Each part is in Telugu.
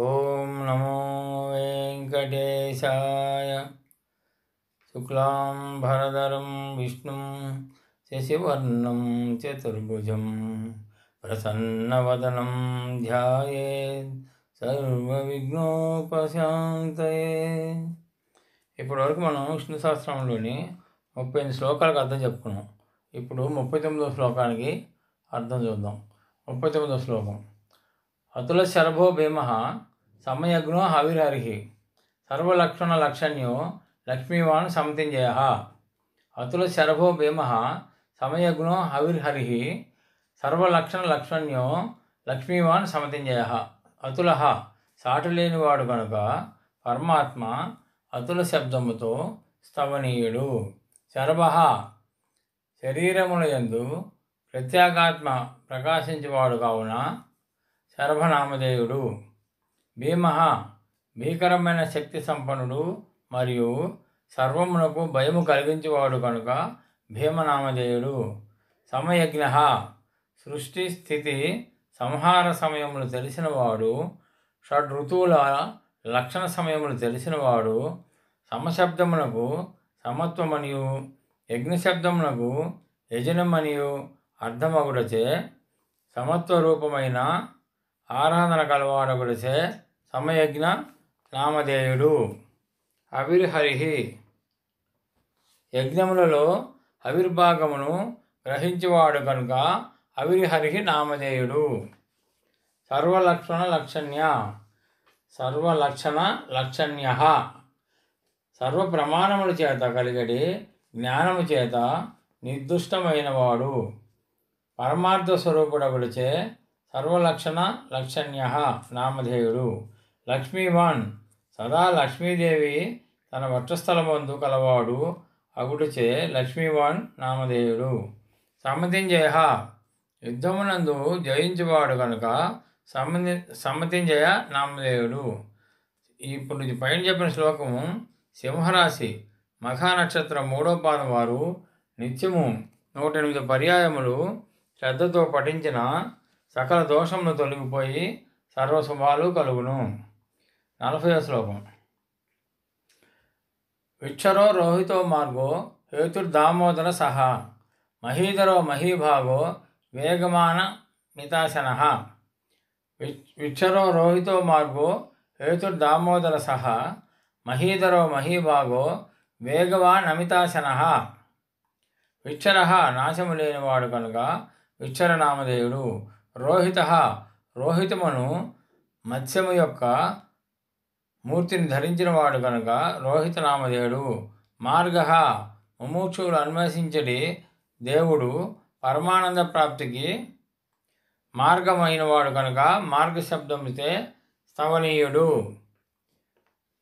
ఓం నమో వెంకటేశాయ శుక్లాం భరధరం విష్ణు శశివర్ణం చతుర్భుజం ప్రసన్నవదనం ధ్యాయే సర్వవిఘ్నోపశాంతయే ఇప్పటివరకు మనం విష్ణు శాస్త్రంలోని ముప్పై ఎనిమిది శ్లోకాలకు అర్థం చెప్పుకున్నాం ఇప్పుడు ముప్పై తొమ్మిదో శ్లోకానికి అర్థం చూద్దాం ముప్పై తొమ్మిదో శ్లోకం అతుల శరభో భీమ సమయగ్నో హవిర్హరి సర్వలక్షణ లక్షణ్యో లక్ష్మీవాన్ సమతింజయ అతుల శరభో భీమ సమయగ్నో హవిర్హరి సర్వలక్షణ లక్షణ్యో లక్ష్మీవాన్ సమతింజయ అతుల సాటులేనివాడు కనుక పరమాత్మ అతుల శబ్దముతో స్తవనీయుడు శరభ శరీరములయందు ప్రత్యేగాత్మ ప్రకాశించేవాడు కావున శరభనామధేయుడు భీమ భీకరమైన శక్తి సంపన్నుడు మరియు సర్వమునకు భయము కలిగించేవాడు కనుక భీమనామదేయుడు సమయజ్ఞ సృష్టి స్థితి సంహార సమయములు తెలిసినవాడు షడ్ ఋతువుల లక్షణ సమయములు తెలిసినవాడు సమశబ్దమునకు సమత్వమనియు యజ్ఞశబ్దమునకు యజనమనియు అర్థమగుడచే సమత్వ రూపమైన ఆరాధన కలవాడగుడిసే సమయజ్ఞ నామధేయుడు అవిర్హరిహి యజ్ఞములలో అవిర్భాగమును గ్రహించేవాడు కనుక అవిరిహరిహి నామధేయుడు సర్వలక్షణ లక్షణ్య సర్వలక్షణ లక్షణ్య సర్వ ప్రమాణముల చేత కలిగడి జ్ఞానము చేత నిర్దుష్టమైనవాడు పరమార్థ స్వరూపుడగుడిచే సర్వలక్షణ లక్షణ్య నామధేయుడు లక్ష్మీవాన్ సదా లక్ష్మీదేవి తన వక్షస్థలమందు కలవాడు అగుడుచే లక్ష్మీవాన్ నామధేయుడు సమ్మతింజయ యుద్ధమునందు జయించువాడు కనుక సమ్మతి సమ్మతింజయ నామధేయుడు ఇప్పుడు పైన చెప్పిన శ్లోకము సింహరాశి మఖానక్షత్రం మూడో పాదం వారు నిత్యము నూట ఎనిమిది పర్యాయములు శ్రద్ధతో పఠించిన సకల దోషమును తొలగిపోయి సర్వశుభాలు కలుగును నలభై శ్లోకం విక్షరో రోహితో మార్గో హేతుర్దామోదర సహ మహీధరో మహీభాగో వేగమాన నితాశన విక్షరో రోహితో మార్గో హేతుర్దామోదర సహా మహీధరో మహీభాగో వేగవాన్ అమితాశన విక్షర నాశము లేనివాడు కనుక విక్షరనామదేవుడు రోహిత రోహితమును మత్స్యము యొక్క మూర్తిని ధరించిన వాడు కనుక రోహిత నామధేయుడు మార్గ ముమూక్షువులు అన్వేషించడి దేవుడు పరమానంద ప్రాప్తికి మార్గమైనవాడు కనుక మార్గశబ్దమితే స్థవనీయుడు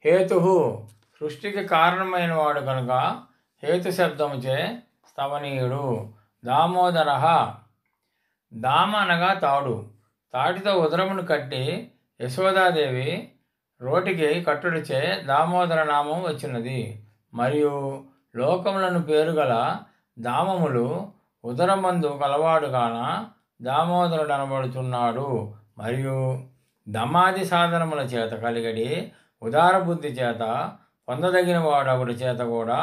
హేతు సృష్టికి కారణమైన వాడు కనుక శబ్దముచే స్థవనీయుడు దామోదర దామ అనగా తాడు తాటితో ఉదరమును కట్టి యశోదాదేవి రోటికి కట్టుడిచే దామోదర నామం వచ్చినది మరియు లోకములను పేరుగల దామములు ఉదరమందు కలవాడుగాన దామోదరుడు అనబడుతున్నాడు మరియు దమాది సాధనముల చేత కలిగడి ఉదార బుద్ధి చేత పొందదగిన వాడవుడి చేత కూడా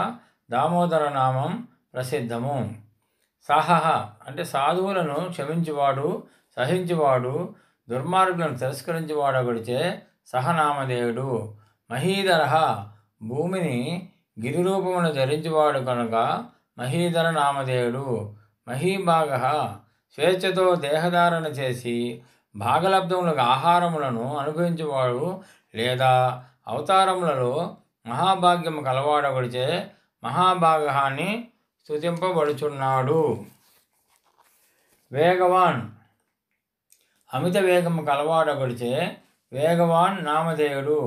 దామోదర నామం ప్రసిద్ధము సాహహ అంటే సాధువులను క్షమించువాడు సహించువాడు దుర్మార్గులను తిరస్కరించేవాడు ఒకడిచే సహనామధేయుడు మహీధర భూమిని గిరిరూపమును ధరించేవాడు కనుక మహీధర నామదేయుడు మహీభాగ స్వేచ్ఛతో దేహధారణ చేసి భాగలబ్ధములకు ఆహారములను అనుభవించేవాడు లేదా అవతారములలో మహాభాగ్యము కలవాడొకడిచే మహాభాగాన్ని స్థుతింపబడుచున్నాడు వేగవాన్ అమిత వేగము కలవాడగడిచే వేగవాన్ నామధేయుడు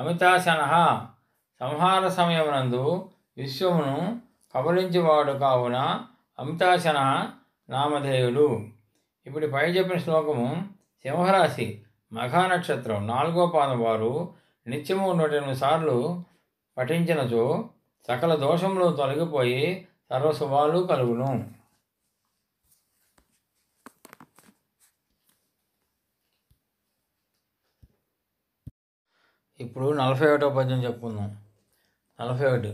అమితాశన సంహార సమయమునందు విశ్వమును కబలించేవాడు కావున అమితాశన నామధేయుడు ఇప్పుడు పై చెప్పిన శ్లోకము సింహరాశి మఘానక్షత్రం నాలుగో పాదం వారు నిత్యము నూట ఎనిమిది సార్లు పఠించినచో సకల దోషంలో తొలగిపోయి సర్వశుభాలు కలుగును ఇప్పుడు నలభై ఒకటో పద్యం చెప్పుకుందాం నలభై ఒకటి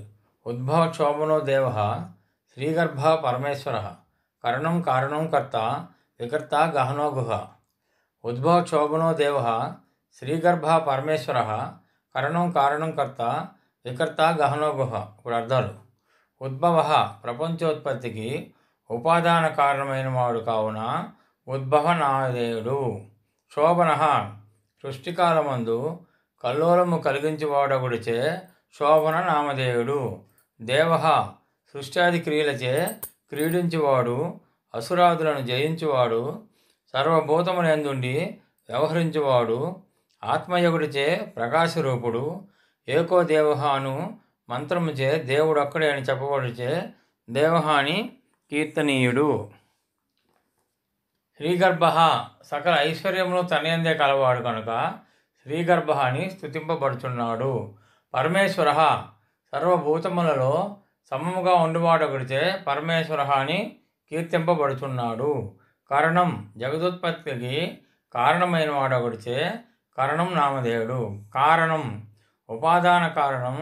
ఉద్భవ క్షోభనో దేవ శ్రీగర్భ పరమేశ్వర కరణం కారణం కర్త వికర్త గహనో గుహ ఉద్భవ క్షోభనో దేవ శ్రీగర్భ పరమేశ్వర కరణం కారణం కర్త వికర్త గహనో గుహ ఇప్పుడు అర్థాలు ఉద్భవ ప్రపంచోత్పత్తికి ఉపాదాన కారణమైన వాడు కావున ఉద్భవనాదేయుడు శోభన సృష్టికాలమందు కల్లోలము కలిగించువాడగుడిచే శోభన నామధేయుడు దేవ సృష్టాది క్రియలచే క్రీడించువాడు అసురాదులను జయించువాడు సర్వభూతములందుండి వ్యవహరించువాడు ఆత్మయగుడిచే ప్రకాశరూపుడు ఏకో దేవహాను మంత్రముచే దేవుడొక్కడే అని చెప్పబడిచే దేవహాని కీర్తనీయుడు శ్రీగర్భ సకల ఐశ్వర్యములు తనయందే కలవాడు కనుక శ్రీగర్భ అని స్థుతింపబడుచున్నాడు పరమేశ్వర సర్వభూతములలో సమముగా ఉండువాడొకడితే పరమేశ్వర అని కీర్తింపబడుచున్నాడు కరణం జగదుత్పత్తికి కారణమైన వాడొకడితే కరణం నామదేవుడు కారణం ఉపాదాన కారణం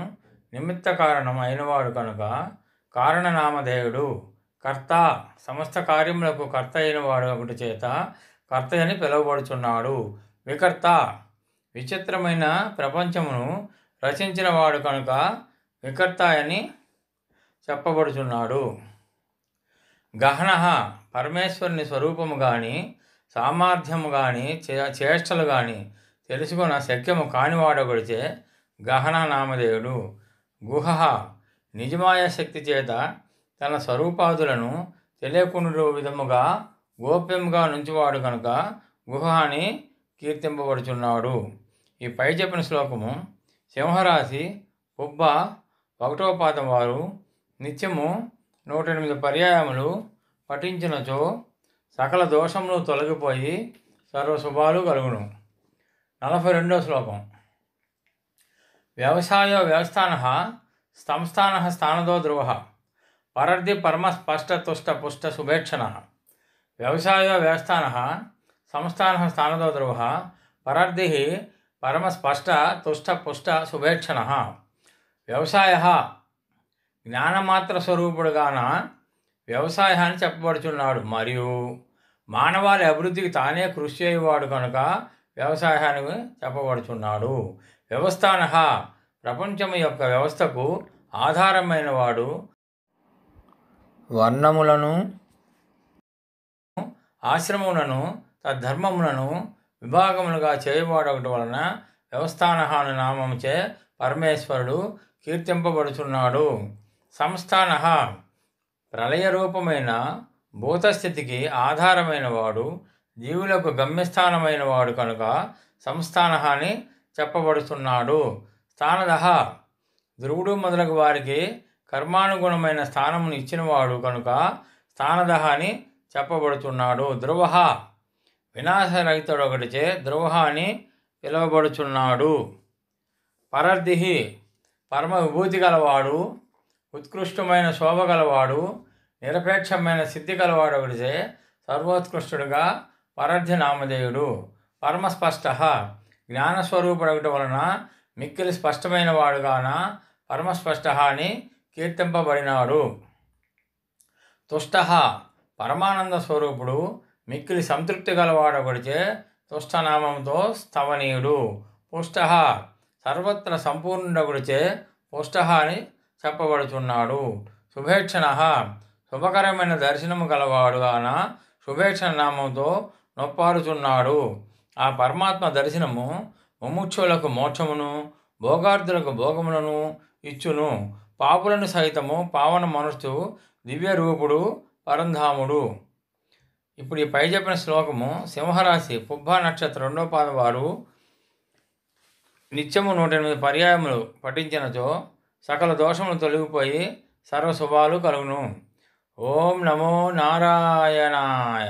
నిమిత్త కారణం అయినవాడు కనుక కారణనామధేయుడు కర్త సమస్త కార్యములకు కర్త అయినవాడు ఒకటి చేత కర్త అని పిలువబడుచున్నాడు వికర్త విచిత్రమైన ప్రపంచమును రచించిన వాడు కనుక వికర్త అని చెప్పబడుచున్నాడు గహన పరమేశ్వరుని స్వరూపము కానీ సామర్థ్యము కానీ చేష్టలు కానీ తెలుసుకున్న శక్యము కానివాడొకడిచే గహన నామదేవుడు గుహ నిజమాయ శక్తి చేత తన స్వరూపాదులను తెలియకుండా విధముగా గోప్యంగా నుంచివాడు కనుక గుహ అని కీర్తింపబడుచున్నాడు ఈ పై చెప్పిన శ్లోకము సింహరాశి ఉబ్బ ఒకటో పాదం వారు నిత్యము నూట ఎనిమిది పర్యాయములు పఠించినచో సకల దోషములు తొలగిపోయి సర్వశుభాలు కలుగును నలభై రెండో శ్లోకం వ్యవసాయో వ్యవస్థాన సంస్థాన స్థానదో ధ్రువ పరర్ది పరమ స్పష్ట తుష్ట పుష్ట శుభేక్షణ వ్యవసాయో వ్యవస్థాన సంస్థాన స్థానదో ధ్రువ పరర్ది పరమ స్పష్ట తుష్ట పుష్ట శుభేక్షణ వ్యవసాయ జ్ఞానమాత్ర స్వరూపుడుగాన వ్యవసాయ అని చెప్పబడుచున్నాడు మరియు మానవాళి అభివృద్ధికి తానే కృషి అయ్యేవాడు కనుక వ్యవసాయాన్ని చెప్పబడుచున్నాడు వ్యవస్థాన ప్రపంచము యొక్క వ్యవస్థకు ఆధారమైన వాడు వర్ణములను ఆశ్రమములను తద్ధర్మములను విభాగములుగా చేయబడటం వలన వ్యవస్థాన నామముచే పరమేశ్వరుడు కీర్తింపబడుచున్నాడు సంస్థాన ప్రళయ రూపమైన భూతస్థితికి ఆధారమైన వాడు జీవులకు గమ్యస్థానమైన వాడు కనుక సంస్థాన చెప్పబడుతున్నాడు స్థానదహ ధ్రువుడు మొదలగు వారికి కర్మానుగుణమైన స్థానమును ఇచ్చినవాడు కనుక స్థానదహ అని చెప్పబడుతున్నాడు ధ్రువహ వినాశరహితుడు ఒకటిచే ధ్రువహ అని పిలువబడుచున్నాడు పరర్దిహి పరమ విభూతి గలవాడు ఉత్కృష్టమైన శోభ గలవాడు నిరపేక్షమైన సిద్ధి గలవాడు ఒకటిచే సర్వోత్కృష్టుడుగా పరర్ధి నామధేయుడు పరమస్పష్ట జ్ఞానస్వరూపుడగట వలన మిక్కిలి స్పష్టమైన వాడుగాన పరమస్పష్ట అని కీర్తింపబడినాడు తుష్ట పరమానంద స్వరూపుడు మిక్కిలి సంతృప్తి గలవాడొకడిచే తుష్టనామంతో స్తవనీయుడు పుష్ట సర్వత్ర సంపూర్ణుడొకడిచే పుష్ట అని చెప్పబడుచున్నాడు శుభేక్షణ శుభకరమైన దర్శనము గలవాడుగాన శుభేక్షణ నామంతో నొప్పారుచున్నాడు ఆ పరమాత్మ దర్శనము ముముక్షులకు మోక్షమును భోగార్థులకు భోగములను ఇచ్చును పాపులను సహితము పావన మనస్సు దివ్య రూపుడు పరంధాముడు ఇప్పుడు ఈ పై చెప్పిన శ్లోకము సింహరాశి పుబ్బ నక్షత్ర రెండో పాద వారు నిత్యము నూట ఎనిమిది పర్యాయములు పఠించినచో సకల దోషములు తొలగిపోయి సర్వశుభాలు కలుగును ఓం నమో నారాయణాయ